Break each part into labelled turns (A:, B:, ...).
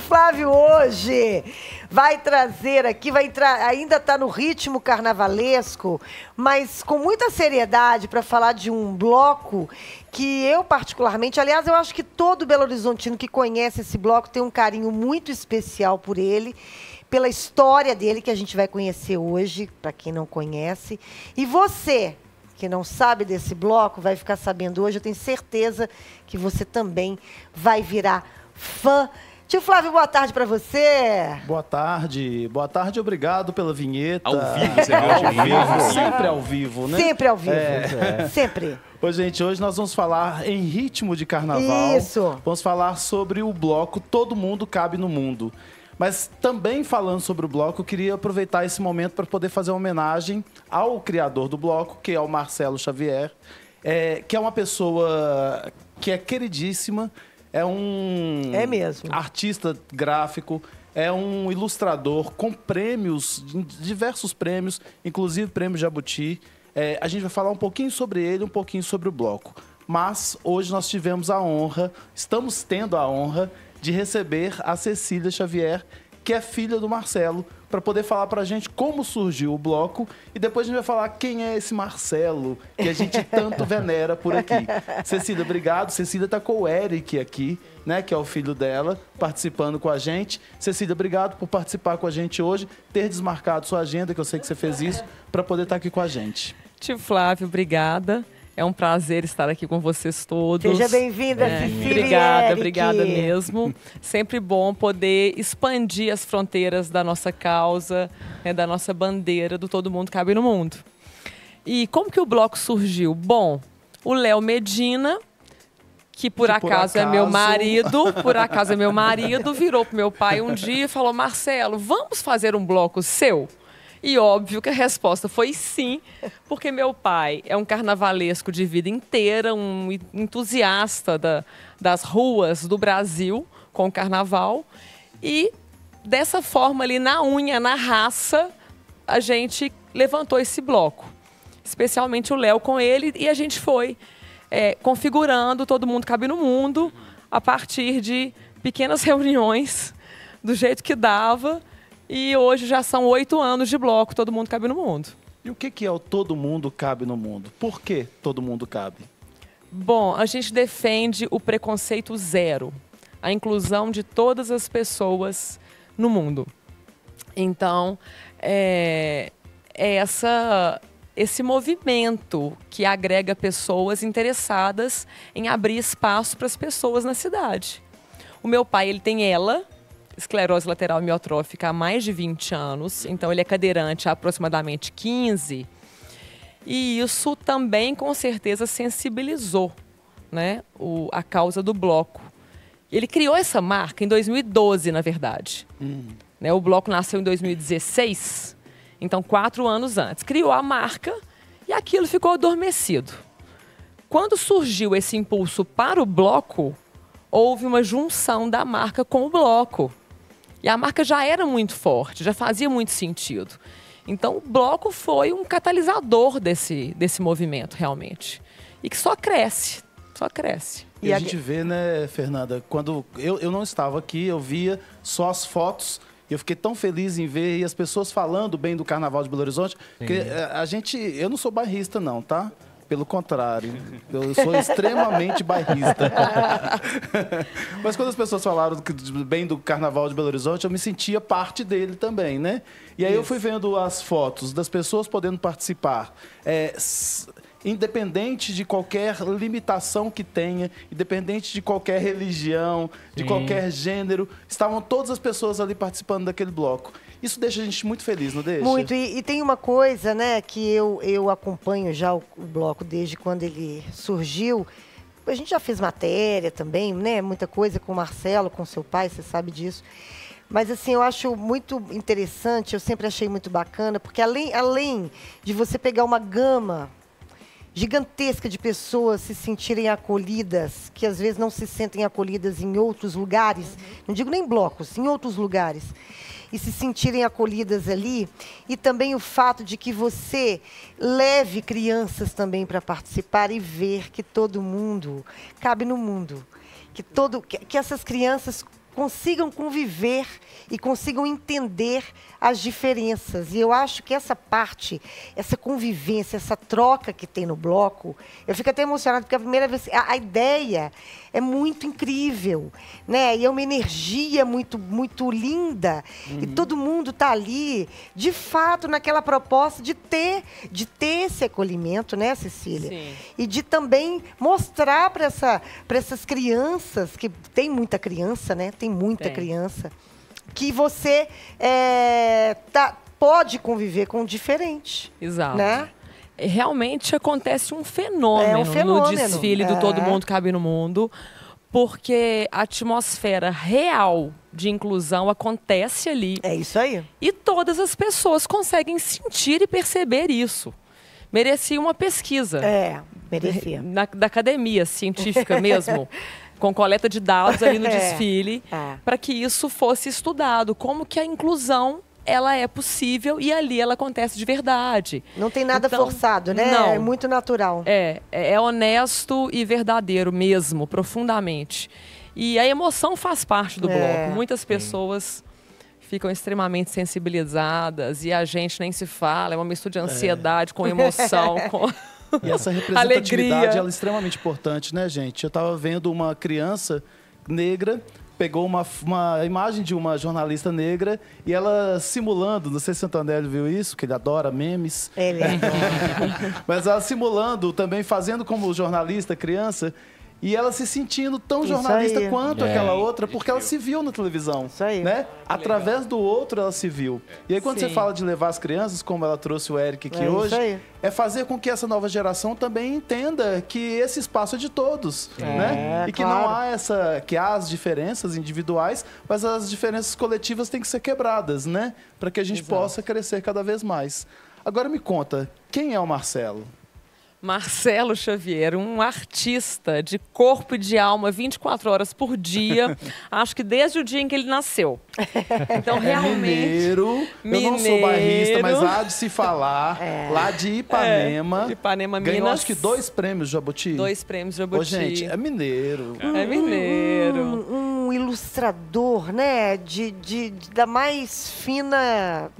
A: Flávio hoje vai trazer aqui, vai entrar, ainda está no ritmo carnavalesco, mas com muita seriedade para falar de um bloco que eu particularmente, aliás, eu acho que todo Belo Horizontino que conhece esse bloco tem um carinho muito especial por ele pela história dele que a gente vai conhecer hoje, para quem não conhece. E você que não sabe desse bloco vai ficar sabendo hoje, eu tenho certeza que você também vai virar fã Tio Flávio, boa tarde para você.
B: Boa tarde. Boa tarde, obrigado pela vinheta. Ao vivo, você viu? ao vivo. Sempre ao vivo, né? Sempre ao vivo. É. Sempre. Oi, gente, hoje nós vamos falar em ritmo de carnaval. Isso. Vamos falar sobre o bloco Todo Mundo Cabe no Mundo. Mas também falando sobre o bloco, eu queria aproveitar esse momento para poder fazer uma homenagem ao criador do bloco, que é o Marcelo Xavier, é, que é uma pessoa que é queridíssima é um é mesmo. artista gráfico, é um ilustrador com prêmios, diversos prêmios, inclusive prêmio Jabuti. É, a gente vai falar um pouquinho sobre ele, um pouquinho sobre o bloco. Mas hoje nós tivemos a honra, estamos tendo a honra de receber a Cecília Xavier, que é filha do Marcelo, para poder falar para a gente como surgiu o bloco e depois a gente vai falar quem é esse Marcelo que a gente tanto venera por aqui. Cecília, obrigado. Cecília está com o Eric aqui, né, que é o filho dela, participando com a gente. Cecília, obrigado por participar com a gente hoje, ter desmarcado sua agenda, que eu sei que você fez
C: isso, para poder estar tá aqui com a gente. Tio Flávio, obrigada. É um prazer estar aqui com vocês todos. Seja bem-vinda, é, Cecília. Obrigada, obrigada mesmo. Sempre bom poder expandir as fronteiras da nossa causa, né, da nossa bandeira, do todo mundo cabe no mundo. E como que o bloco surgiu? Bom, o Léo Medina, que por, que acaso, por acaso, é meu marido, por acaso é meu marido, virou pro meu pai um dia e falou: Marcelo, vamos fazer um bloco seu? E óbvio que a resposta foi sim, porque meu pai é um carnavalesco de vida inteira, um entusiasta da, das ruas do Brasil com o carnaval. E dessa forma ali, na unha, na raça, a gente levantou esse bloco. Especialmente o Léo com ele, e a gente foi é, configurando Todo Mundo Cabe no Mundo a partir de pequenas reuniões, do jeito que dava e hoje já são oito anos de bloco, todo mundo cabe no mundo. E o que, que é o todo mundo cabe no mundo? Por que todo mundo cabe? Bom, a gente defende o preconceito zero, a inclusão de todas as pessoas no mundo. Então, é, é essa esse movimento que agrega pessoas interessadas em abrir espaço para as pessoas na cidade. O meu pai, ele tem ela, esclerose lateral miotrófica há mais de 20 anos, então ele é cadeirante há aproximadamente 15. E isso também, com certeza, sensibilizou né, o, a causa do bloco. Ele criou essa marca em 2012, na verdade. Hum. Né, o bloco nasceu em 2016, então quatro anos antes. Criou a marca e aquilo ficou adormecido. Quando surgiu esse impulso para o bloco, houve uma junção da marca com o bloco. E a marca já era muito forte, já fazia muito sentido. Então o bloco foi um catalisador desse, desse movimento, realmente. E que só cresce, só cresce. E, e a gente
B: vê, né, Fernanda, quando eu, eu não estava aqui, eu via só as fotos eu fiquei tão feliz em ver e as pessoas falando bem do Carnaval de Belo Horizonte, Sim. que eh, a gente, eu não sou bairrista não, tá? Pelo contrário, eu sou extremamente bairrista. Mas quando as pessoas falaram bem do Carnaval de Belo Horizonte, eu me sentia parte dele também, né? E aí Isso. eu fui vendo as fotos das pessoas podendo participar. É, independente de qualquer limitação que tenha, independente de qualquer religião, de Sim. qualquer gênero, estavam todas as pessoas ali participando daquele bloco. Isso deixa a gente muito feliz, não deixa? Muito.
A: E, e tem uma coisa, né, que eu, eu acompanho já o, o bloco desde quando ele surgiu. A gente já fez matéria também, né? Muita coisa com o Marcelo, com seu pai, você sabe disso. Mas assim, eu acho muito interessante, eu sempre achei muito bacana, porque além, além de você pegar uma gama gigantesca de pessoas se sentirem acolhidas, que às vezes não se sentem acolhidas em outros lugares, uhum. não digo nem blocos, em outros lugares e se sentirem acolhidas ali, e também o fato de que você leve crianças também para participar e ver que todo mundo cabe no mundo, que todo que, que essas crianças consigam conviver e consigam entender as diferenças. E eu acho que essa parte, essa convivência, essa troca que tem no bloco, eu fico até emocionada, porque a primeira vez. A, a ideia é muito incrível, né? E é uma energia muito, muito linda. Uhum. E todo mundo está ali, de fato, naquela proposta de ter, de ter esse acolhimento, né, Cecília? Sim. E de também mostrar para essa, essas crianças, que tem muita criança, né? tem muita tem. criança, que você é, tá, pode conviver com o diferente. Exato. Né? É, realmente acontece um fenômeno, é um fenômeno. no desfile é. do Todo Mundo
C: Cabe no Mundo, porque a atmosfera real de inclusão acontece ali. É isso aí. E todas as pessoas conseguem sentir e perceber isso. Merecia uma pesquisa. É, merecia. Na, da academia científica mesmo. com coleta de dados ali no é. desfile, é. para que isso fosse estudado, como que a inclusão ela é possível e ali ela acontece de verdade. Não tem nada então, forçado, né? Não. É muito natural. É, é, é honesto e verdadeiro mesmo, profundamente. E a emoção faz parte do é. bloco. Muitas pessoas ficam extremamente sensibilizadas e a gente nem se fala, é uma mistura de é. ansiedade é. com emoção. com... E essa representatividade Alegria. ela é
B: extremamente importante, né, gente? Eu estava vendo uma criança negra pegou uma, uma imagem de uma jornalista negra e ela simulando, não sei se o Antonelli viu isso, que ele adora memes. Ele. Mas ela simulando, também fazendo como jornalista, criança, e ela se sentindo tão jornalista quanto é, aquela outra, porque ela se viu na televisão. Isso aí. Né? Através do outro, ela se viu. E aí, quando Sim. você fala de levar as crianças, como ela trouxe o Eric aqui é hoje, é fazer com que essa nova geração também entenda que esse espaço é de todos. É, né? E que claro. não há essa. que há as diferenças individuais, mas as diferenças coletivas têm que ser quebradas, né? Para que a gente Exato. possa crescer cada vez mais. Agora me conta, quem é o Marcelo?
C: Marcelo Xavier, um artista de corpo e de alma 24 horas por dia, acho que desde o dia em que ele nasceu. Então, é realmente. É mineiro, mineiro. Eu não sou barrista, mas há
B: de se falar,
A: é. lá de
B: é, Ipanema. É, de Ipanema, ganhou, Minas. acho que dois
C: prêmios Jabuti. Dois prêmios Jabuti.
A: Ô, gente, é
B: mineiro. É hum, hum, mineiro. Um,
A: hum, um ilustrador, né? De, de, de, da mais fina,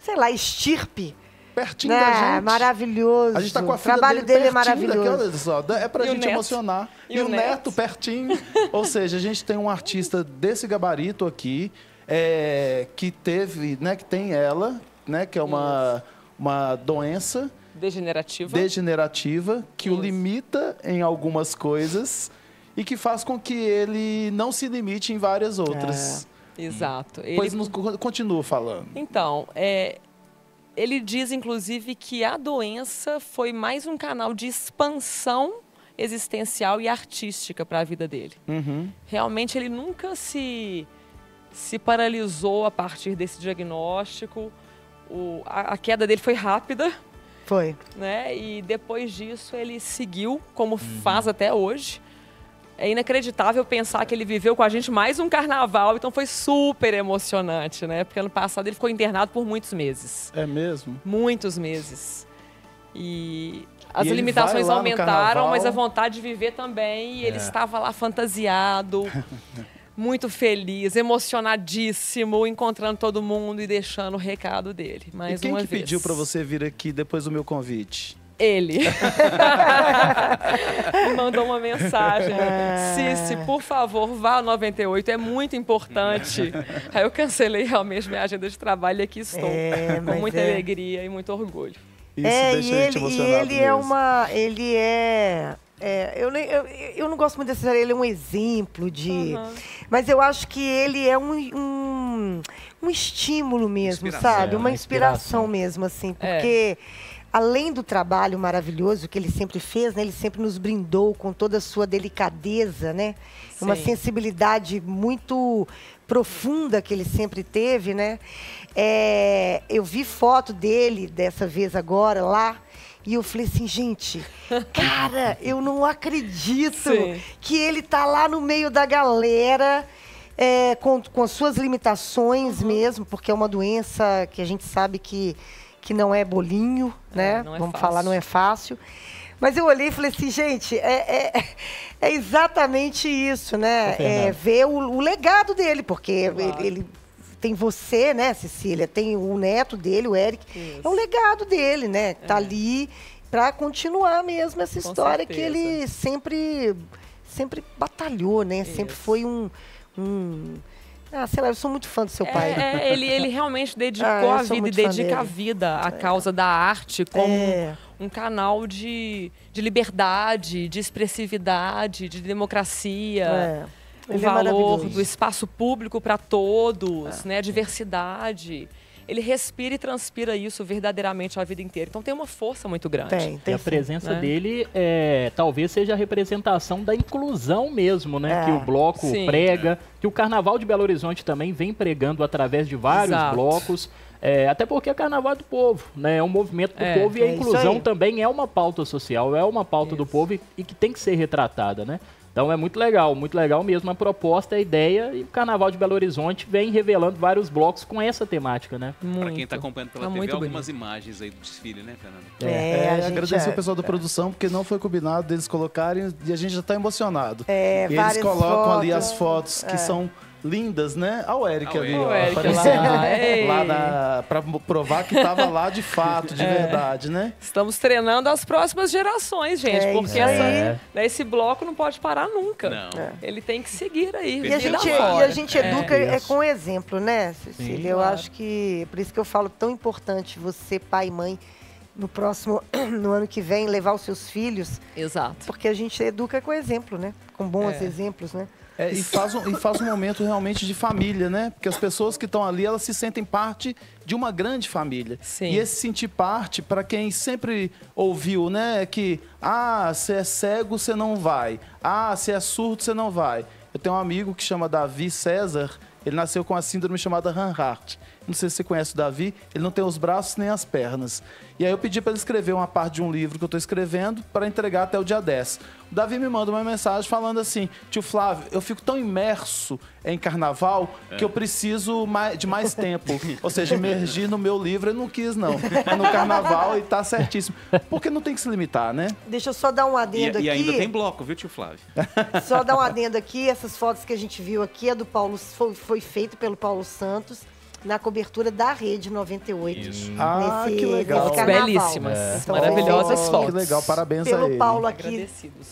A: sei lá, estirpe pertinho da né, gente. É, maravilhoso. A gente tá com a filha o trabalho dele, dele é maravilhoso. Daqui, só, é pra e gente emocionar. E, e o, o neto? neto
B: pertinho. Ou seja, a gente tem um artista desse gabarito aqui, é, que teve, né, que tem ela, né, que é uma, uma doença
C: degenerativa,
B: degenerativa que Isso. o limita em algumas coisas e que faz com que ele não se limite em várias outras.
C: É. Exato. Ele... Pois
B: continua falando.
C: Então, é, ele diz, inclusive, que a doença foi mais um canal de expansão existencial e artística para a vida dele. Uhum. Realmente, ele nunca se, se paralisou a partir desse diagnóstico. O, a, a queda dele foi rápida, foi. Né? E depois disso ele seguiu, como uhum. faz até hoje, é inacreditável pensar que ele viveu com a gente mais um carnaval, então foi super emocionante, né? Porque ano passado ele ficou internado por muitos meses. É mesmo? Muitos meses. E as e limitações aumentaram, mas a vontade de viver também. E é. ele estava lá fantasiado, muito feliz, emocionadíssimo, encontrando todo mundo e deixando o recado dele. Mais e quem
B: uma que vez. pediu para você vir aqui depois do meu convite?
C: ele. Me mandou uma mensagem. É. Cici, por favor, vá ao 98, é muito importante. Aí eu cancelei realmente minha agenda de trabalho e aqui estou. É, com muita é. alegria e muito orgulho.
A: Isso é, deixa e a gente ele, E ele é uma. Ele é. É, eu, eu, eu, não gosto muito desse ele é um exemplo de. Uhum. Mas eu acho que ele é um, um, um estímulo mesmo, inspiração, sabe? Uma é, inspiração, inspiração, mesmo, assim, é. porque. É além do trabalho maravilhoso que ele sempre fez, né, ele sempre nos brindou com toda a sua delicadeza, né? Sim. Uma sensibilidade muito profunda que ele sempre teve, né? É, eu vi foto dele dessa vez agora lá. E eu falei assim, gente, cara, eu não acredito Sim. que ele tá lá no meio da galera, é, com, com suas limitações uhum. mesmo, porque é uma doença que a gente sabe que que não é bolinho, é, né? É, Vamos fácil. falar, não é fácil. Mas eu olhei e falei assim, gente, é, é, é exatamente isso, né? É, ver o, o, legado dele, porque claro. ele, ele, tem você, né, Cecília? Tem o neto dele, o Eric. Isso. É o legado dele, né? É. Tá ali para continuar mesmo essa Com história certeza. que ele sempre sempre batalhou, né? Isso. Sempre foi um, um ah, sei lá, eu sou muito fã do seu é, pai. É, é ele, ele
C: realmente dedicou ah, a vida e dedica a vida à é. causa é. da arte como é. um canal de, de liberdade, de expressividade, de democracia. É. O ele valor do espaço público para todos, né? A diversidade ele respira e transpira isso verdadeiramente a vida inteira. Então tem uma força muito grande. Tem, tem e a presença né?
B: dele é, talvez seja a representação da inclusão mesmo, né? É. Que o bloco Sim. prega, é. que o Carnaval de Belo Horizonte também vem pregando através de vários Exato. blocos. É, até porque é carnaval do povo, né? É um movimento do é, povo e a é inclusão também é uma pauta social, é uma pauta isso. do povo e, e, que tem que ser retratada, né? Então é muito legal, muito legal mesmo a proposta, a ideia e o Carnaval de Belo Horizonte vem revelando vários blocos com essa temática, né? Para quem está acompanhando pela tá TV, algumas bonito. imagens aí do desfile, né, Fernando? É, é a gente agradecer é, o pessoal da produção porque não foi combinado deles colocarem e a gente já está emocionado. É, e eles colocam fotos, ali as fotos que é. são lindas, né? o Eric ali, ó. Eric aparecendo lá, lá na, pra provar que tava lá de fato, de é. verdade, né?
C: Estamos treinando as próximas gerações, gente, é porque essa, né, esse bloco não pode parar nunca. Não. É. Ele tem que seguir aí. E a gente, e a gente é. educa é.
A: com exemplo, né, Cecília? Sim, eu acho que, por isso que eu falo tão importante você, pai e mãe, no próximo, no ano que vem, levar os seus filhos. Exato. Porque a gente educa com exemplo, né? Com bons é. exemplos, né?
B: É, e, faz um, e faz um momento realmente de família, né? Porque as pessoas que estão ali, elas se sentem parte de uma grande família. Sim. E esse sentir parte, para quem sempre ouviu, né? É que, ah, se é cego, você não vai. Ah, se é surdo, você não vai. Eu tenho um amigo que chama Davi César, ele nasceu com a síndrome chamada Hanhart. Não sei se você conhece o Davi, ele não tem os braços nem as pernas. E aí eu pedi para ele escrever uma parte de um livro que eu estou escrevendo para entregar até o dia 10. O Davi me manda uma mensagem falando assim: Tio Flávio, eu fico tão imerso em carnaval que eu preciso de mais tempo. Ou seja, emergir no meu livro eu não quis, não. É no carnaval e tá certíssimo. Porque não tem que se limitar, né?
A: Deixa eu só dar um adendo e, aqui. E ainda tem
B: bloco, viu, tio Flávio?
A: Só dar um adendo aqui, essas fotos que a gente viu aqui, é do Paulo, foi, foi feito pelo Paulo Santos na cobertura da Rede 98. Isso. Ah, nesse, que legal. Fotos belíssimas, é. então, maravilhosas fotos. Que legal, parabéns Pelo a ele. Paulo aqui,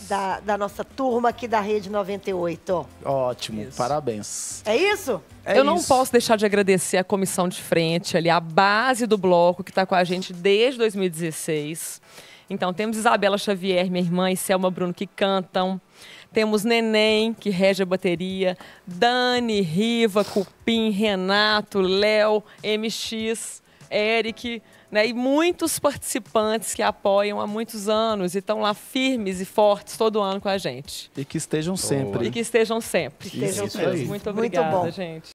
A: da, da, nossa turma aqui da Rede 98. Ótimo, isso. parabéns. É isso? É Eu isso. não posso
C: deixar de agradecer a comissão de frente ali, a base do bloco que está com a gente desde 2016. Então, temos Isabela Xavier, minha irmã, e Selma Bruno, que cantam. Temos Neném, que rege a bateria. Dani, Riva, Cupim, Renato, Léo, MX, Eric. Né, e muitos participantes que apoiam há muitos anos e estão lá firmes e fortes todo ano com a gente.
B: E que estejam sempre. E que
C: estejam sempre. Que estejam Isso, sempre. Muito obrigada, Muito gente.